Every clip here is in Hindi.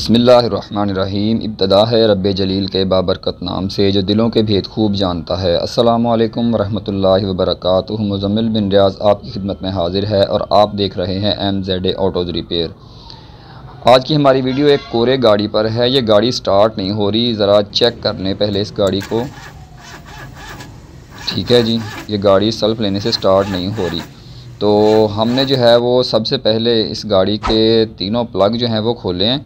बसमीम इब्तदा है रब जलील के बाबरकत नाम से जो दिलों के भेद खूब जानता है असलकम वरहमल वबरक मुजम्मिल बिन रियाज आपकी खिदमत में हाजिर है और आप देख रहे हैं एम जेड एटोज़ रिपेयर आज की हमारी वीडियो एक कोरे गाड़ी पर है ये गाड़ी स्टार्ट नहीं हो रही ज़रा चेक कर लें पहले इस गाड़ी को ठीक है जी ये गाड़ी सेल्फ लेने से स्टार्ट नहीं हो रही तो हमने जो है वो सबसे पहले इस गाड़ी के तीनों प्लग जो हैं वो खोले हैं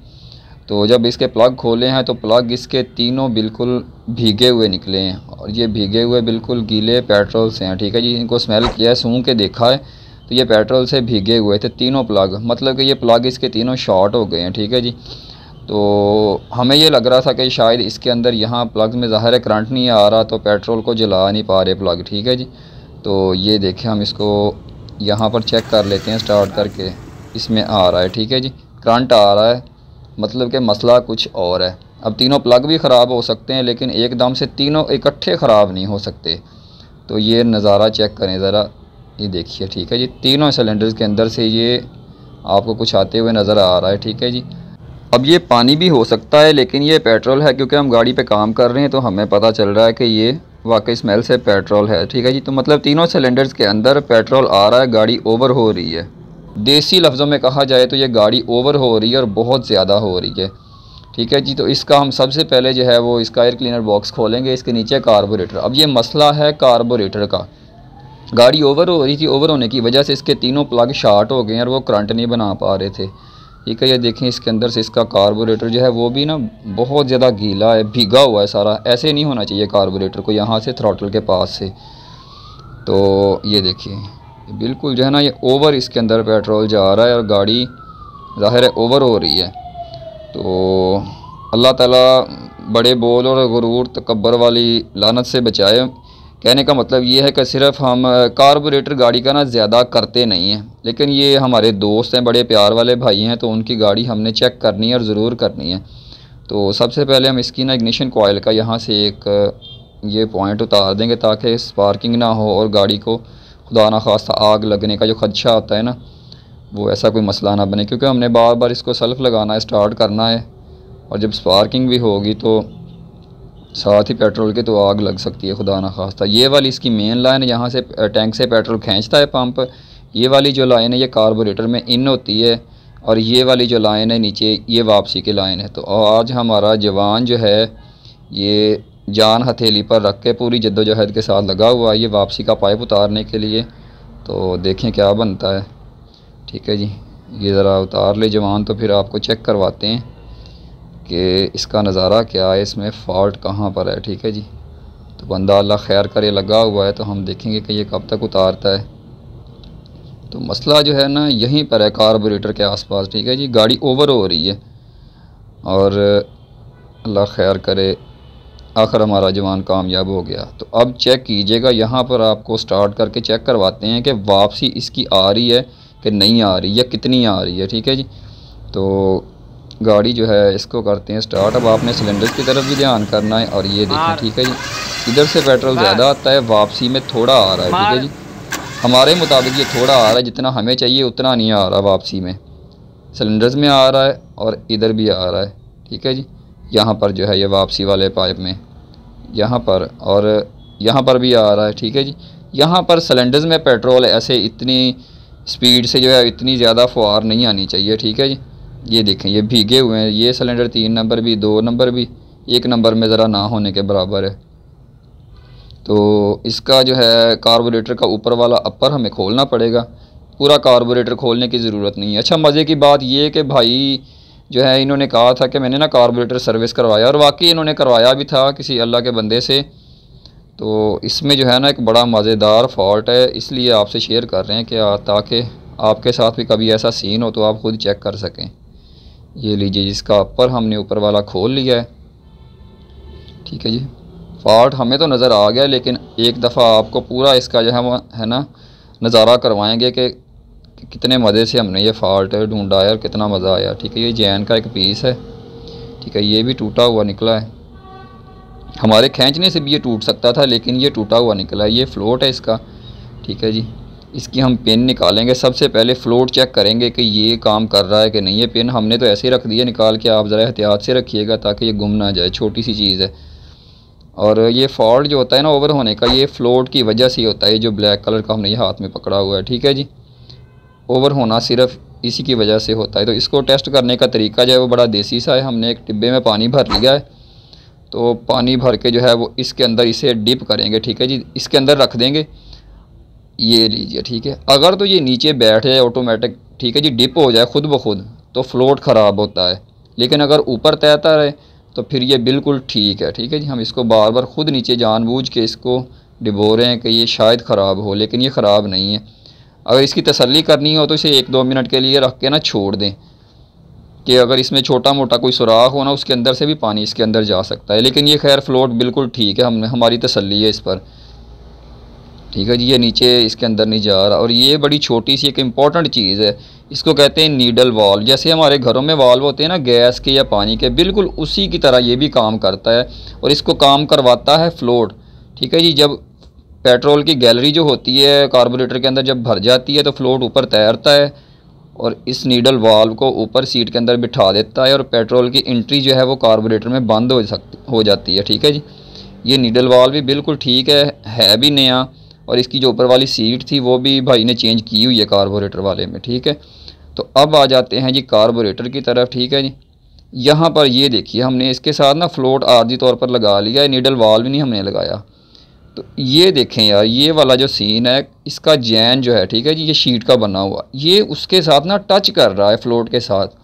तो जब इसके प्लग खोले हैं तो प्लग इसके तीनों बिल्कुल भीगे हुए निकले हैं और ये भीगे हुए बिल्कुल गीले पेट्रोल से हैं ठीक है जी इनको स्मेल किया है सूंघ के देखा है तो ये पेट्रोल से भीगे हुए थे तीनों प्लग मतलब कि ये प्लग इसके तीनों शॉर्ट हो गए हैं ठीक है जी तो हमें ये लग रहा था कि शायद इसके अंदर यहाँ प्लग में ज़ाहिर है करंट नहीं आ रहा तो पेट्रोल को जला नहीं पा रहे प्लग ठीक है जी तो ये देखें हम इसको यहाँ पर चेक कर लेते हैं स्टार्ट करके इसमें आ रहा है ठीक है जी करंट आ रहा है मतलब कि मसला कुछ और है अब तीनों प्लग भी ख़राब हो सकते हैं लेकिन एकदम से तीनों इकट्ठे ख़राब नहीं हो सकते तो ये नज़ारा चेक करें ज़रा ये देखिए ठीक है जी तीनों सिलेंडर्स के अंदर से ये आपको कुछ आते हुए नज़र आ रहा है ठीक है जी अब ये पानी भी हो सकता है लेकिन ये पेट्रोल है क्योंकि हम गाड़ी पे काम कर रहे हैं तो हमें पता चल रहा है कि ये वाकई स्मेल से पेट्रोल है ठीक है जी तो मतलब तीनों सिलेंडर्स के अंदर पेट्रोल आ रहा है गाड़ी ओवर हो रही है देसी लफ्ज़ों में कहा जाए तो ये गाड़ी ओवर हो रही है और बहुत ज़्यादा हो रही है ठीक है जी तो इसका हम सबसे पहले जो है वो इसका एयर क्लीनर बॉक्स खोलेंगे इसके नीचे कार्बोरेटर अब ये मसला है कार्बोरेटर का गाड़ी ओवर हो रही थी ओवर होने की वजह से इसके तीनों प्लग शार्ट हो गए और वो करंट नहीं बना पा रहे थे ठीक है ये देखें इसके अंदर से इसका कार्बोरेटर जो है वो भी ना बहुत ज़्यादा गीला है भीगा हुआ है सारा ऐसे नहीं होना चाहिए कार्बोरेटर को यहाँ से थ्रॉटल के पास से तो ये देखिए बिल्कुल जो है ना ये ओवर इसके अंदर पेट्रोल जा रहा है और गाड़ी ज़ाहिर है ओवर हो रही है तो अल्लाह ताला बड़े बोल और गुरूर तकबर वाली लानत से बचाए कहने का मतलब ये है कि सिर्फ हम कार्बोरेटर गाड़ी का ना ज़्यादा करते नहीं हैं लेकिन ये हमारे दोस्त हैं बड़े प्यार वाले भाई हैं तो उनकी गाड़ी हमने चेक करनी है और ज़रूर करनी है तो सबसे पहले हम इसकी ना इग्निशन कोयल का यहाँ से एक ये पॉइंट उतार देंगे ताकि स्पार्किंग ना हो और गाड़ी को खुदा ना खास्ता आग लगने का जो खदशा होता है ना वो ऐसा कोई मसला ना बने क्योंकि हमने बार बार इसको सेल्फ लगाना स्टार्ट करना है और जब स्पार्किंग भी होगी तो साथ ही पेट्रोल के तो आग लग सकती है खुदा ना खास्ता ये वाली इसकी मेन लाइन यहाँ से टैंक से पेट्रोल खींचता है पंप ये वाली जो लाइन है ये कार्बोरेटर में इन होती है और ये वाली जो लाइन है नीचे ये वापसी की लाइन है तो आज हमारा जवान जो है ये जान हथेली पर रख के पूरी जद्दोजहद के साथ लगा हुआ है ये वापसी का पाइप उतारने के लिए तो देखें क्या बनता है ठीक है जी ये ज़रा उतार ले जवान तो फिर आपको चेक करवाते हैं कि इसका नज़ारा क्या है इसमें फॉल्ट कहाँ पर है ठीक है जी तो बंदा अल्लाह खैर करे लगा हुआ है तो हम देखेंगे कि ये कब तक उतारता है तो मसला जो है ना यहीं पर है कार्बोरेटर के आसपास ठीक है जी गाड़ी ओवर हो रही है और अल्लाह खैर करे आखिर हमारा जवान कामयाब हो गया तो अब चेक कीजिएगा यहाँ पर आपको स्टार्ट करके चेक करवाते हैं कि वापसी इसकी आ रही है कि नहीं आ रही या कितनी आ रही है ठीक है जी तो गाड़ी जो है इसको करते हैं स्टार्ट अब आपने सिलेंडर की तरफ भी ध्यान करना है और ये देखें ठीक है जी इधर से पेट्रोल ज़्यादा आता है वापसी में थोड़ा आ रहा है ठीक है जी हमारे मुताबिक ये थोड़ा आ रहा है जितना हमें चाहिए उतना नहीं आ रहा वापसी में सिलेंडर्स में आ रहा है और इधर भी आ रहा है ठीक है जी यहाँ पर जो है ये वापसी वाले पाइप में यहाँ पर और यहाँ पर भी आ रहा है ठीक है जी यहाँ पर सिलेंडर्स में पेट्रोल ऐसे इतनी स्पीड से जो है इतनी ज़्यादा फुहार नहीं आनी चाहिए ठीक है जी ये देखें ये भीगे हुए हैं ये सिलेंडर तीन नंबर भी दो नंबर भी एक नंबर में ज़रा ना होने के बराबर है तो इसका जो है कार्बोरेटर का ऊपर वाला अपर हमें खोलना पड़ेगा पूरा कार्बोरेटर खोलने की ज़रूरत नहीं है अच्छा मज़े की बात ये कि भाई जो है इन्होंने कहा था कि मैंने ना कार्बोरेटर सर्विस करवाया और वाकई इन्होंने करवाया भी था किसी अल्लाह के बंदे से तो इसमें जो है ना एक बड़ा मज़ेदार फॉल्ट है इसलिए आपसे शेयर कर रहे हैं कि ताकि आपके साथ भी कभी ऐसा सीन हो तो आप ख़ुद चेक कर सकें ये लीजिए जिसका अपर हमने ऊपर वाला खोल लिया है ठीक है जी फॉल्ट हमें तो नज़र आ गया लेकिन एक दफ़ा आपको पूरा इसका जो है है ना नज़ारा करवाएंगे कि कि कितने मज़े से हमने ये फॉल्ट ढूंढा है और कितना मज़ा आया ठीक है ये जैन का एक पीस है ठीक है ये भी टूटा हुआ निकला है हमारे खींचने से भी ये टूट सकता था लेकिन ये टूटा हुआ निकला है ये फ्लोट है इसका ठीक है जी इसकी हम पिन निकालेंगे सबसे पहले फ्लोट चेक करेंगे कि ये काम कर रहा है कि नहीं ये पिन हमने तो ऐसे ही रख दिया निकाल के आप ज़रा एहतियात से रखिएगा ताकि ये गुम ना जाए छोटी सी चीज़ है और ये फॉल्ट जो होता है ना ओवर होने का ये फ्लोट की वजह से ही होता है ये जो ब्लैक कलर का हमने ये हाथ में पकड़ा हुआ है ठीक है जी ओवर होना सिर्फ इसी की वजह से होता है तो इसको टेस्ट करने का तरीका जो है वो बड़ा देसी सा है हमने एक डिब्बे में पानी भर लिया है तो पानी भर के जो है वो इसके अंदर इसे डिप करेंगे ठीक है जी इसके अंदर रख देंगे ये लीजिए ठीक है अगर तो ये नीचे बैठ जाए ऑटोमेटिक ठीक है जी डिप हो जाए खुद ब खुद तो फ्लोट ख़राब होता है लेकिन अगर ऊपर तैरता रहे तो फिर ये बिल्कुल ठीक है ठीक है जी हम इसको बार बार ख़ुद नीचे जानबूझ के इसको डिबो रहे हैं कि ये शायद ख़राब हो लेकिन ये ख़राब नहीं है अगर इसकी तसल्ली करनी हो तो इसे एक दो मिनट के लिए रख के ना छोड़ दें कि अगर इसमें छोटा मोटा कोई सुराख हो ना उसके अंदर से भी पानी इसके अंदर जा सकता है लेकिन ये खैर फ्लोट बिल्कुल ठीक है हम हमारी तसल्ली है इस पर ठीक है जी ये नीचे इसके अंदर नहीं जा रहा और ये बड़ी छोटी सी एक इम्पॉर्टेंट चीज़ है इसको कहते हैं नीडल वाल्व जैसे हमारे घरों में वाल्व होते हैं ना गैस के या पानी के बिल्कुल उसी की तरह ये भी काम करता है और इसको काम करवाता है फ्लोट ठीक है जी जब पेट्रोल की गैलरी जो होती है कार्बोरेटर के अंदर जब भर जाती है तो फ्लोट ऊपर तैरता है और इस नीडल वाल्व को ऊपर सीट के अंदर बिठा देता है और पेट्रोल की एंट्री जो है वो कार्बोरेटर में बंद हो सकती हो जाती है ठीक है जी ये नीडल वाल्व भी बिल्कुल ठीक है है भी नया और इसकी जो ऊपर वाली सीट थी वो भी भाई ने चेंज की हुई है कार्बोरेटर वाले में ठीक है तो अब आ जाते हैं जी कार्बोरेटर की तरफ ठीक है जी यहाँ पर ये देखिए हमने इसके साथ ना फ्लोट आदि तौर पर लगा लिया है नीडल वाल्व नहीं हमने लगाया तो ये देखें यार ये वाला जो सीन है इसका जैन जो है ठीक है जी ये शीट का बना हुआ ये उसके साथ ना टच कर रहा है फ्लोट के साथ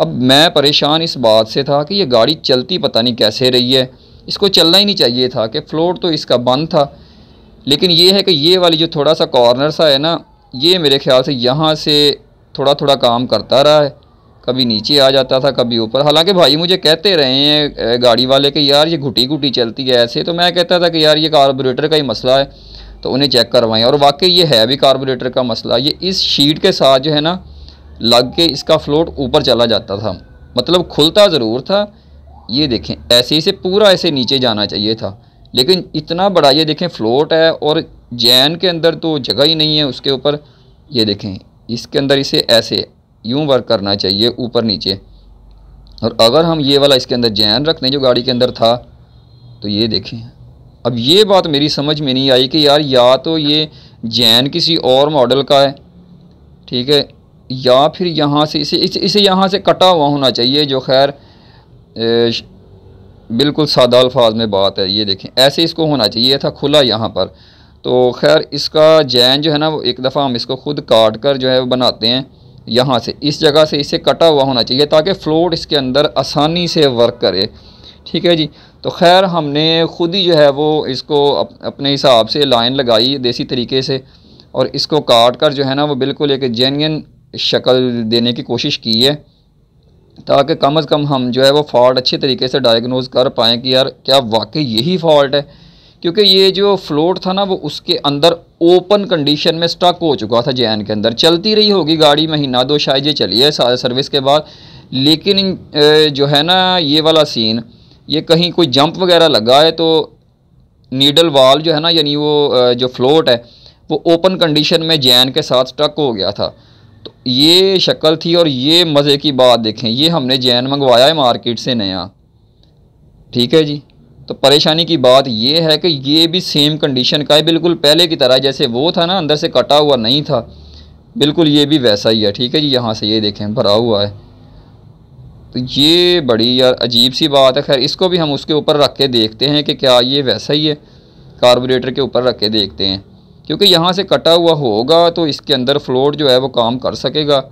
अब मैं परेशान इस बात से था कि ये गाड़ी चलती पता नहीं कैसे रही है इसको चलना ही नहीं चाहिए था कि फ्लोट तो इसका बंद था लेकिन ये है कि ये वाली जो थोड़ा सा कॉर्नर सा है ना ये मेरे ख्याल से यहाँ से थोड़ा थोड़ा काम करता रहा है कभी नीचे आ जाता था कभी ऊपर हालांकि भाई मुझे कहते रहे हैं गाड़ी वाले कि यार ये घुटी घुटी चलती है ऐसे तो मैं कहता था कि यार ये कार्बोरेटर का ही मसला है तो उन्हें चेक करवाएं और वाकई ये है भी कार्बोरेटर का मसला ये इस शीट के साथ जो है ना लग के इसका फ्लोट ऊपर चला जाता था मतलब खुलता ज़रूर था ये देखें ऐसे ही से पूरा ऐसे नीचे जाना चाहिए था लेकिन इतना बड़ा ये देखें फ्लोट है और जैन के अंदर तो जगह ही नहीं है उसके ऊपर ये देखें इसके अंदर इसे ऐसे यूँ वर्क करना चाहिए ऊपर नीचे और अगर हम ये वाला इसके अंदर जैन रख दें जो गाड़ी के अंदर था तो ये देखें अब ये बात मेरी समझ में नहीं आई कि यार या तो ये जैन किसी और मॉडल का है ठीक है या फिर यहाँ से इसे इसे, इसे यहाँ से कटा हुआ होना चाहिए जो खैर बिल्कुल सादा अल्फाज में बात है ये देखें ऐसे इसको होना चाहिए था खुला यहाँ पर तो खैर इसका जैन जो है ना वो एक दफ़ा हम इसको ख़ुद काट कर जो है वो बनाते हैं यहाँ से इस जगह से इसे कटा हुआ होना चाहिए ताकि फ्लोट इसके अंदर आसानी से वर्क करे ठीक है जी तो खैर हमने खुद ही जो है वो इसको अप, अपने हिसाब से लाइन लगाई देसी तरीके से और इसको काट कर जो है ना वो बिल्कुल एक जेन्यन शक्ल देने की कोशिश की है ताकि कम अज़ कम हम जो है वो फॉल्ट अच्छे तरीके से डायग्नोज कर पाएँ कि यार क्या वाकई यही फॉल्ट है क्योंकि ये जो फ्लोट था ना वो उसके अंदर ओपन कंडीशन में स्टक हो चुका था जे के अंदर चलती रही होगी गाड़ी महीना दो शायद ये चली है सर्विस के बाद लेकिन जो है ना ये वाला सीन ये कहीं कोई जंप वगैरह लगा है तो नीडल वाल जो है ना यानी वो जो फ्लोट है वो ओपन कंडीशन में जैन के साथ स्टक हो गया था तो ये शक्ल थी और ये मज़े की बात देखें ये हमने जैन मंगवाया है मार्केट से नया ठीक है जी तो परेशानी की बात यह है कि ये भी सेम कंडीशन का है बिल्कुल पहले की तरह जैसे वो था ना अंदर से कटा हुआ नहीं था बिल्कुल ये भी वैसा ही है ठीक है जी यहाँ से ये देखें भरा हुआ है तो ये बड़ी यार अजीब सी बात है खैर इसको भी हम उसके ऊपर रख के देखते हैं कि क्या ये वैसा ही है कार्बोरेटर के ऊपर रख के देखते हैं क्योंकि यहाँ से कटा हुआ होगा तो इसके अंदर फ्लोट जो है वो काम कर सकेगा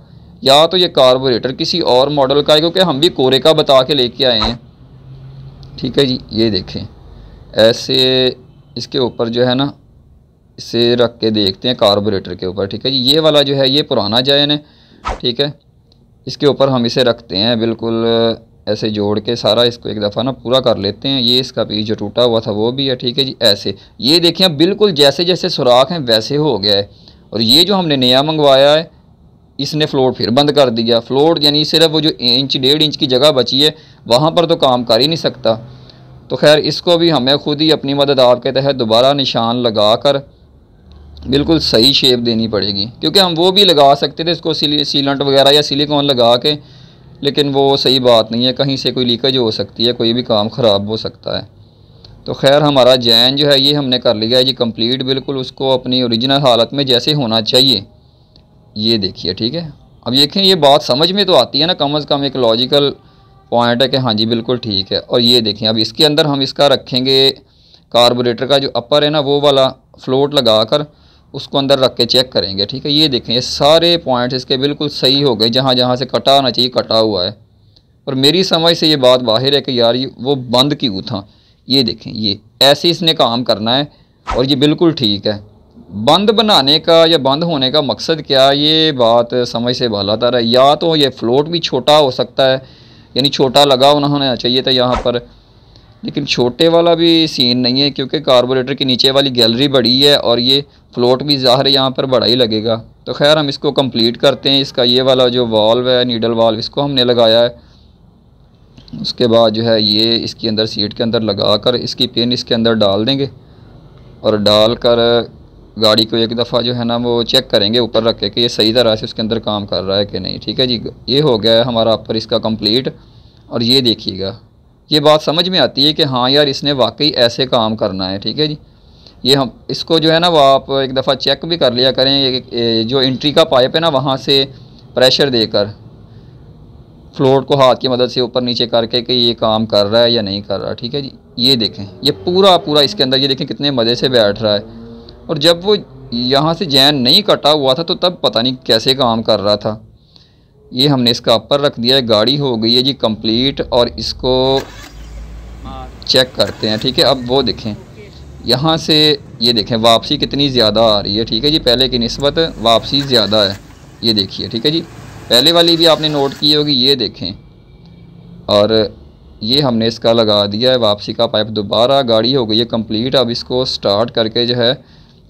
या तो ये कार्बोरेटर किसी और मॉडल का है क्योंकि हम भी कोरे का बता के लेके आए हैं ठीक है जी ये देखें ऐसे इसके ऊपर जो है ना इसे रख के देखते हैं कार्बोरेटर के ऊपर ठीक है जी ये वाला जो है ये पुराना जैन है ठीक है इसके ऊपर हम इसे रखते हैं बिल्कुल ऐसे जोड़ के सारा इसको एक दफ़ा ना पूरा कर लेते हैं ये इसका पीस जो टूटा हुआ था वो भी है ठीक है जी ऐसे ये देखें बिल्कुल जैसे जैसे सुराख हैं वैसे हो गया है और ये जो हमने नया मंगवाया है इसने फ्लोट फिर बंद कर दिया फ्लोट यानी सिर्फ वो जो इंच डेढ़ इंच की जगह बची है वहाँ पर तो काम कर ही नहीं सकता तो खैर इसको भी हमें खुद ही अपनी मदद आपके तहत दोबारा निशान लगा कर बिल्कुल सही शेप देनी पड़ेगी क्योंकि हम वो भी लगा सकते थे इसको सीलेंट वगैरह या सिलिकॉन लगा के लेकिन वो सही बात नहीं है कहीं से कोई लीकेज हो सकती है कोई भी काम ख़राब हो सकता है तो खैर हमारा जैन जो है ये हमने कर लिया है जी कंप्लीट बिल्कुल उसको अपनी ओरिजिनल हालत में जैसे होना चाहिए ये देखिए ठीक है अब देखें ये बात समझ में तो आती है ना कम अज़ कम एक लॉजिकल पॉइंट है कि हाँ जी बिल्कुल ठीक है और ये देखें अब इसके अंदर हम इसका रखेंगे कार्बोरेटर का जो अपर है ना वो वाला फ्लोट लगा कर उसको अंदर रख के चेक करेंगे ठीक है ये देखें ये सारे पॉइंट्स इसके बिल्कुल सही हो गए जहाँ जहाँ से कटा आना चाहिए कटा हुआ है और मेरी समझ से ये बात बाहर है कि यार ये वो बंद क्यों था ये देखें ये ऐसे इसने काम करना है और ये बिल्कुल ठीक है बंद बनाने का या बंद होने का मकसद क्या ये बात समझ से बहला तारा है या तो ये फ्लोट भी छोटा हो सकता है यानी छोटा लगा उन्होंने होना चाहिए था यहाँ पर लेकिन छोटे वाला भी सीन नहीं है क्योंकि कार्बोरेटर के नीचे वाली गैलरी बड़ी है और ये फ्लोट भी ज़ाहिर यहाँ पर बड़ा ही लगेगा तो खैर हम इसको कंप्लीट करते हैं इसका ये वाला जो वाल्व है नीडल वाल्व इसको हमने लगाया है उसके बाद जो है ये इसके अंदर सीट के अंदर लगा कर इसकी पिन इसके अंदर डाल देंगे और डाल कर गाड़ी को एक दफ़ा जो है ना वो चेक करेंगे ऊपर रख के कि ये सही तरह से उसके अंदर काम कर रहा है कि नहीं ठीक है जी ये हो गया है हमारा अपर इसका कंप्लीट और ये देखिएगा ये बात समझ में आती है कि हाँ यार इसने वाकई ऐसे काम करना है ठीक है जी ये हम इसको जो है ना वो आप एक दफ़ा चेक भी कर लिया करें जो इंट्री का पाइप है ना वहाँ से प्रेशर देकर फ्लोट को हाथ की मदद से ऊपर नीचे करके कि ये काम कर रहा है या नहीं कर रहा ठीक है जी ये देखें ये पूरा पूरा इसके अंदर ये देखें कितने मज़े से बैठ रहा है और जब वो यहाँ से जैन नहीं कटा हुआ था तो तब पता नहीं कैसे काम कर रहा था ये हमने इसका अपर रख दिया है गाड़ी हो गई है जी कंप्लीट और इसको चेक करते हैं ठीक है अब वो देखें यहाँ से ये देखें वापसी कितनी ज़्यादा आ रही है ठीक है जी पहले की नस्बत वापसी ज़्यादा है ये देखिए ठीक है जी पहले वाली भी आपने नोट की होगी ये देखें और ये हमने इसका लगा दिया है वापसी का पाइप दोबारा गाड़ी हो गई है कंप्लीट अब इसको स्टार्ट करके जो है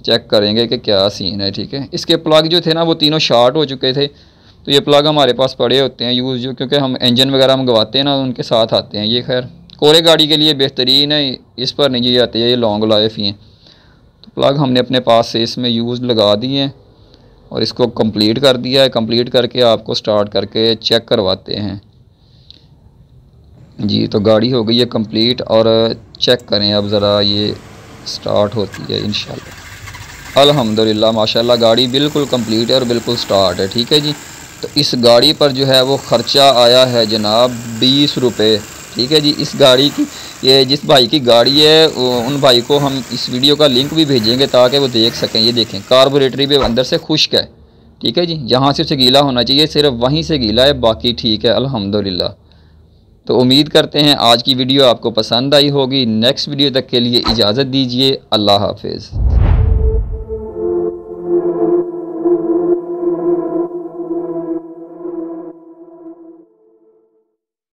चेक करेंगे कि क्या सीन है ठीक है इसके प्लग जो थे ना वो तीनों शार्ट हो चुके थे तो ये प्लग हमारे पास पड़े होते हैं यूज़ जो क्योंकि हम इंजन वगैरह मंगवाते हैं ना उनके साथ आते हैं ये खैर कोरे गाड़ी के लिए बेहतरीन है इस पर नहीं ये आते ये लॉन्ग लाइफ ही हैं तो प्लग हमने अपने पास से इसमें यूज़ लगा दिए हैं और इसको कंप्लीट कर दिया है कंप्लीट करके आपको स्टार्ट करके चेक करवाते हैं जी तो गाड़ी हो गई है कंप्लीट और चेक करें अब ज़रा ये स्टार्ट होती है इन अल्हम्दुलिल्लाह माशाल्लाह गाड़ी बिल्कुल कंप्लीट है और बिल्कुल स्टार्ट है ठीक है जी तो इस गाड़ी पर जो है वो ख़र्चा आया है जनाब बीस रुपये ठीक है जी इस गाड़ी की ये जिस भाई की गाड़ी है उन भाई को हम इस वीडियो का लिंक भी भेजेंगे ताकि वो देख सकें ये देखें कार्बोरेटरी भी अंदर से खुश्क है ठीक है जी यहाँ से उसे गीला होना चाहिए सिर्फ वहीं से गीला है बाकी ठीक है अल्हम्दुलिल्लाह तो उम्मीद करते हैं आज की वीडियो आपको पसंद आई होगी नेक्स्ट वीडियो तक के लिए इजाज़त दीजिए अल्लाह हाफिज़